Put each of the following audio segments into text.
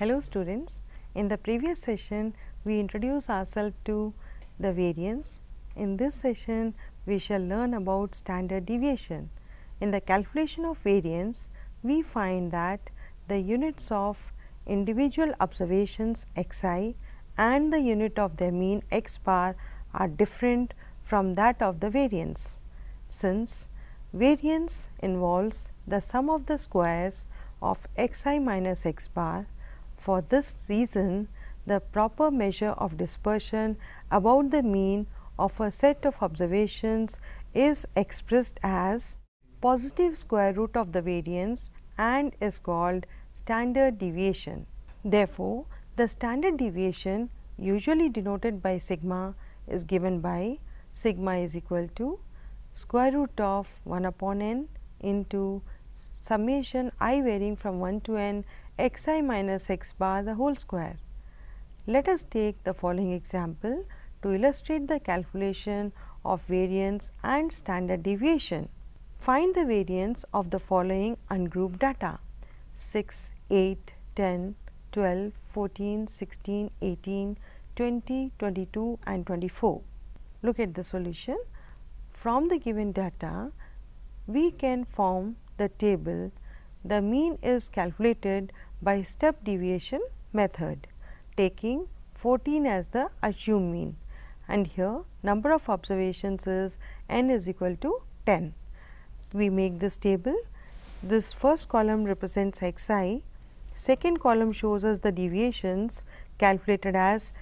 Hello students, in the previous session we introduced ourselves to the variance. In this session we shall learn about standard deviation. In the calculation of variance, we find that the units of individual observations xi and the unit of their mean x bar are different from that of the variance. Since variance involves the sum of the squares of xi minus x bar for this reason, the proper measure of dispersion about the mean of a set of observations is expressed as positive square root of the variance and is called standard deviation. Therefore, the standard deviation usually denoted by sigma is given by sigma is equal to square root of 1 upon n into summation i varying from 1 to n x i minus x bar the whole square. Let us take the following example to illustrate the calculation of variance and standard deviation. Find the variance of the following ungrouped data 6, 8, 10, 12, 14, 16, 18, 20, 22 and 24. Look at the solution. From the given data, we can form the table. The mean is calculated by step deviation method taking 14 as the assumed mean and here number of observations is n is equal to 10. We make this table. This first column represents xi, second column shows us the deviations calculated as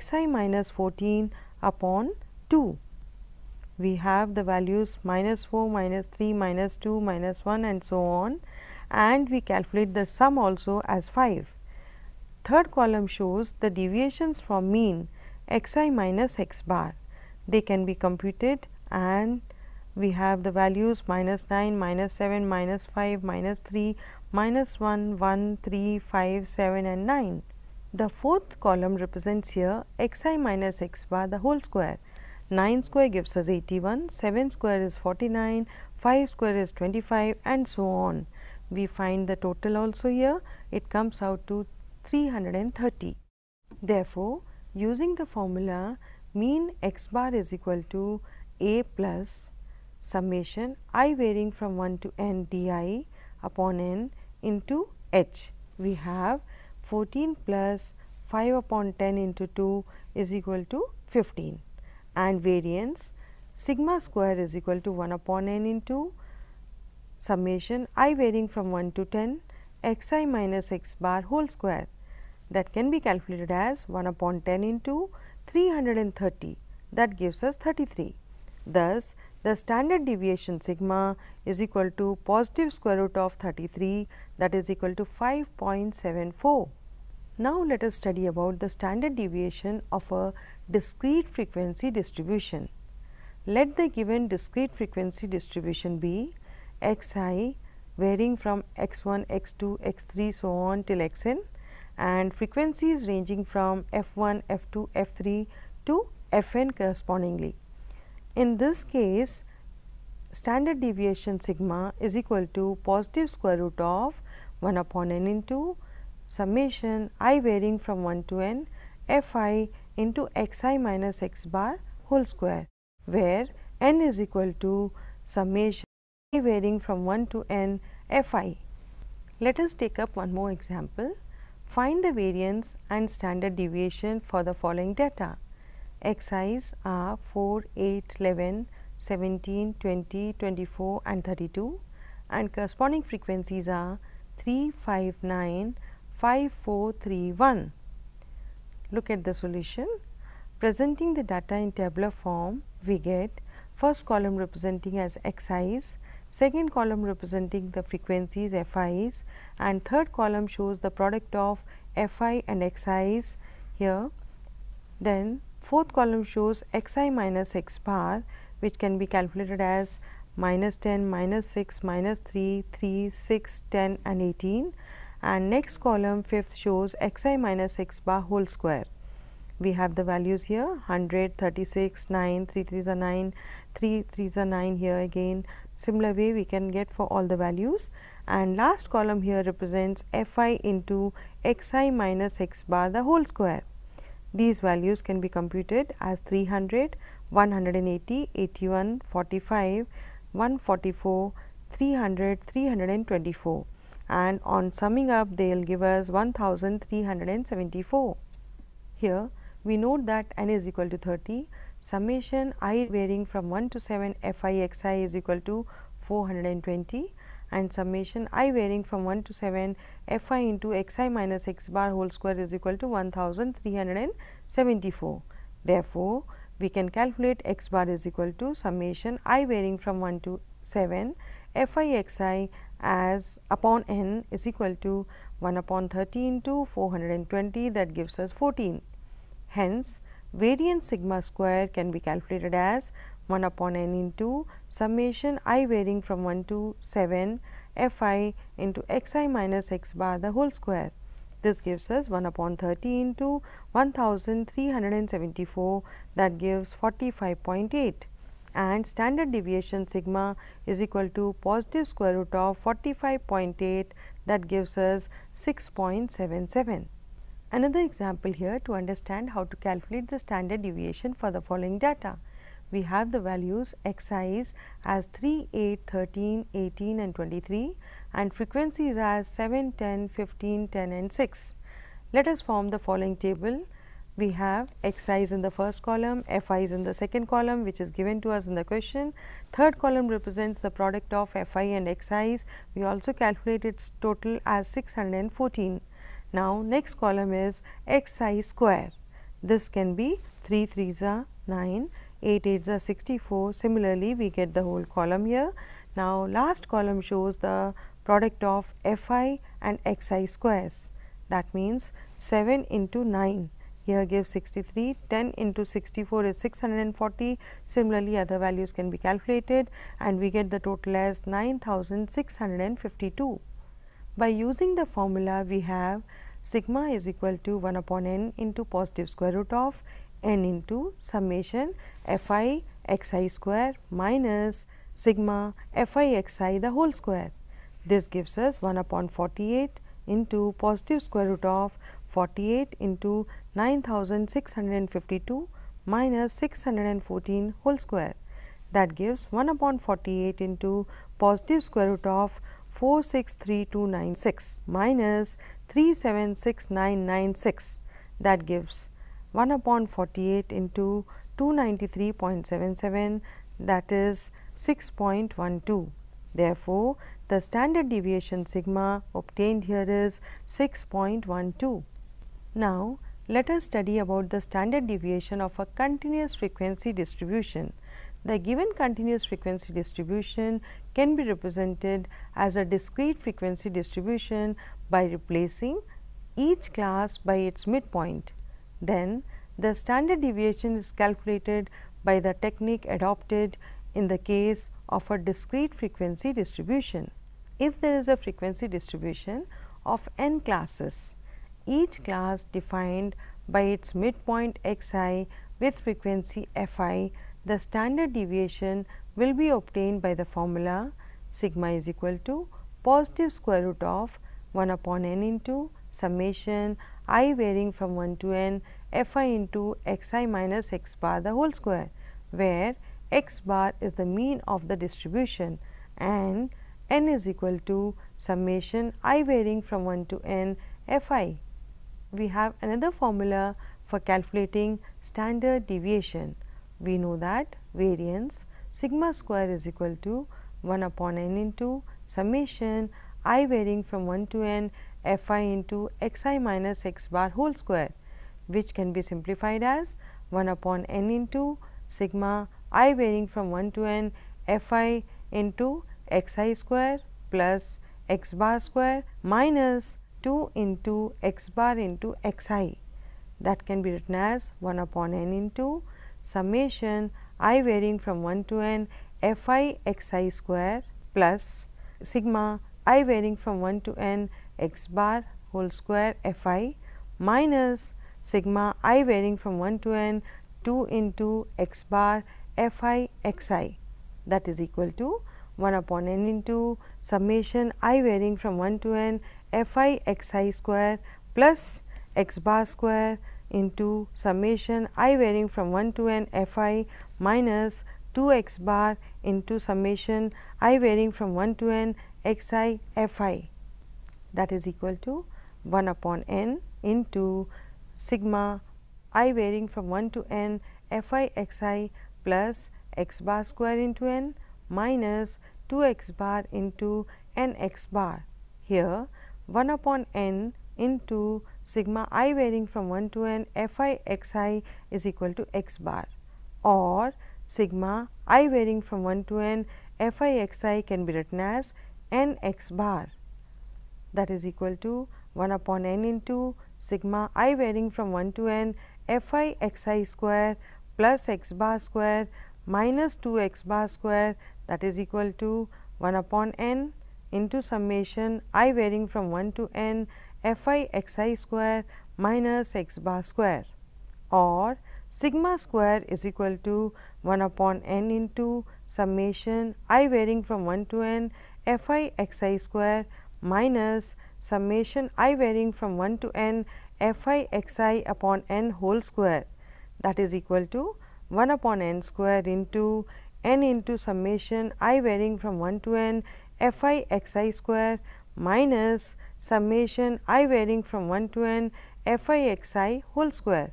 xi minus 14 upon 2. We have the values minus 4, minus 3, minus 2, minus 1 and so on and we calculate the sum also as 5. Third column shows the deviations from mean xi minus x bar. They can be computed and we have the values minus 9, minus 7, minus 5, minus 3, minus 1, 1, 3, 5, 7 and 9. The fourth column represents here xi minus x bar the whole square. 9 square gives us 81, 7 square is 49, 5 square is 25 and so on we find the total also here, it comes out to 330. Therefore, using the formula mean x bar is equal to a plus summation i varying from 1 to n di upon n into h. We have 14 plus 5 upon 10 into 2 is equal to 15 and variance sigma square is equal to 1 upon n into summation i varying from 1 to 10 x i minus x bar whole square that can be calculated as 1 upon 10 into 330 that gives us 33. Thus, the standard deviation sigma is equal to positive square root of 33 that is equal to 5.74. Now, let us study about the standard deviation of a discrete frequency distribution. Let the given discrete frequency distribution be x i varying from x 1, x 2, x 3 so on till x n and frequencies ranging from f 1, f 2, f 3 to f n correspondingly. In this case standard deviation sigma is equal to positive square root of 1 upon n into summation i varying from 1 to n fi into x i minus x bar whole square where n is equal to summation varying from 1 to n fi. Let us take up one more example. Find the variance and standard deviation for the following data. Xi's are 4, 8, 11, 17, 20, 24 and 32 and corresponding frequencies are 3, 5, 9, 5, 4, 3, 1. Look at the solution. Presenting the data in tabular form, we get first column representing as Xi's second column representing the frequencies FIs and third column shows the product of Fi and Xi's here. Then fourth column shows Xi minus X bar which can be calculated as minus 10, minus 6, minus 3, 3, 6, 10 and 18 and next column fifth shows Xi minus X bar whole square. We have the values here 100, 36, 9, 3 is a 9, 3 3s 9 here again, Similar way we can get for all the values and last column here represents fi into xi minus x bar the whole square. These values can be computed as 300, 180, 81, 45, 144, 300, 324 and on summing up they will give us 1374. Here we note that n is equal to 30 summation i varying from 1 to 7 f i x i is equal to 420 and summation i varying from 1 to 7 f i into x i minus x bar whole square is equal to 1374. Therefore, we can calculate x bar is equal to summation i varying from 1 to 7 f i x i as upon n is equal to 1 upon 13 to 420 that gives us 14. Hence, variance sigma square can be calculated as 1 upon n into summation i varying from 1 to 7 f i into x i minus x bar the whole square. This gives us 1 upon 30 into 1374 that gives 45.8 and standard deviation sigma is equal to positive square root of 45.8 that gives us 6.77. Another example here to understand how to calculate the standard deviation for the following data. We have the values xi as 3, 8, 13, 18 and 23 and frequencies as 7, 10, 15, 10 and 6. Let us form the following table. We have is in the first column, is in the second column which is given to us in the question. Third column represents the product of fi and xi. We also calculate its total as 614. Now, next column is xi square. This can be 3 3s are 9, 8 8s are 64. Similarly, we get the whole column here. Now, last column shows the product of fi and xi squares. That means 7 into 9 here gives 63, 10 into 64 is 640. Similarly, other values can be calculated and we get the total as 9652. By using the formula we have sigma is equal to 1 upon n into positive square root of n into summation f i x i square minus sigma f i x i the whole square. This gives us 1 upon 48 into positive square root of 48 into 9652 minus 614 whole square. That gives 1 upon 48 into positive square root of 463296 minus 376996 that gives 1 upon 48 into 293.77 that is 6.12. Therefore, the standard deviation sigma obtained here is 6.12. Now, let us study about the standard deviation of a continuous frequency distribution. The given continuous frequency distribution can be represented as a discrete frequency distribution by replacing each class by its midpoint. Then the standard deviation is calculated by the technique adopted in the case of a discrete frequency distribution. If there is a frequency distribution of n classes, each class defined by its midpoint xi with frequency fi the standard deviation will be obtained by the formula sigma is equal to positive square root of 1 upon n into summation i varying from 1 to n f i into x i minus x bar the whole square, where x bar is the mean of the distribution and n is equal to summation i varying from 1 to n f i. We have another formula for calculating standard deviation we know that variance sigma square is equal to 1 upon n into summation i varying from 1 to n f i into x i minus x bar whole square which can be simplified as 1 upon n into sigma i varying from 1 to n f i into x i square plus x bar square minus 2 into x bar into x i that can be written as 1 upon n into summation i varying from 1 to n f i x i square plus sigma i varying from 1 to n x bar whole square f i minus sigma i varying from 1 to n 2 into x bar f i x i that is equal to 1 upon n into summation i varying from 1 to n f i x i square plus x bar square into summation i varying from 1 to n f i minus 2 x bar into summation i varying from 1 to n x i f i that is equal to 1 upon n into sigma i varying from 1 to n f i x i plus x bar square into n minus 2 x bar into n x bar. Here 1 upon n into sigma i varying from 1 to n f i x i is equal to x bar or sigma i varying from 1 to n f i x i can be written as n x bar that is equal to 1 upon n into sigma i varying from 1 to n f i x i square plus x bar square minus 2 x bar square that is equal to 1 upon n into summation i varying from 1 to n f i x i square minus x bar square or sigma square is equal to 1 upon n into summation i varying from 1 to n f i x i square minus summation i varying from 1 to n f i x i upon n whole square that is equal to 1 upon n square into n into summation i varying from 1 to n f i x i square minus summation i varying from 1 to n f i x i whole square.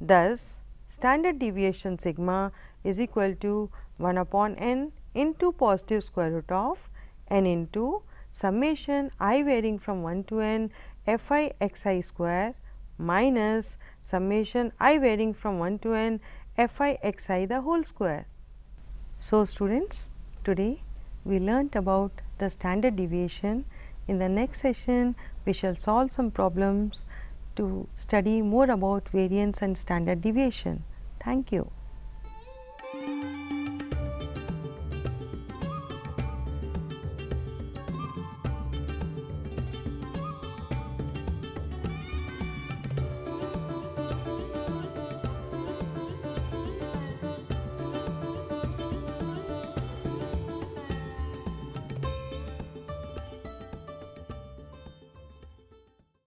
Thus, standard deviation sigma is equal to 1 upon n into positive square root of n into summation i varying from 1 to n f i x i square minus summation i varying from 1 to n f i x i the whole square. So, students today we learnt about the standard deviation in the next session, we shall solve some problems to study more about variance and standard deviation. Thank you.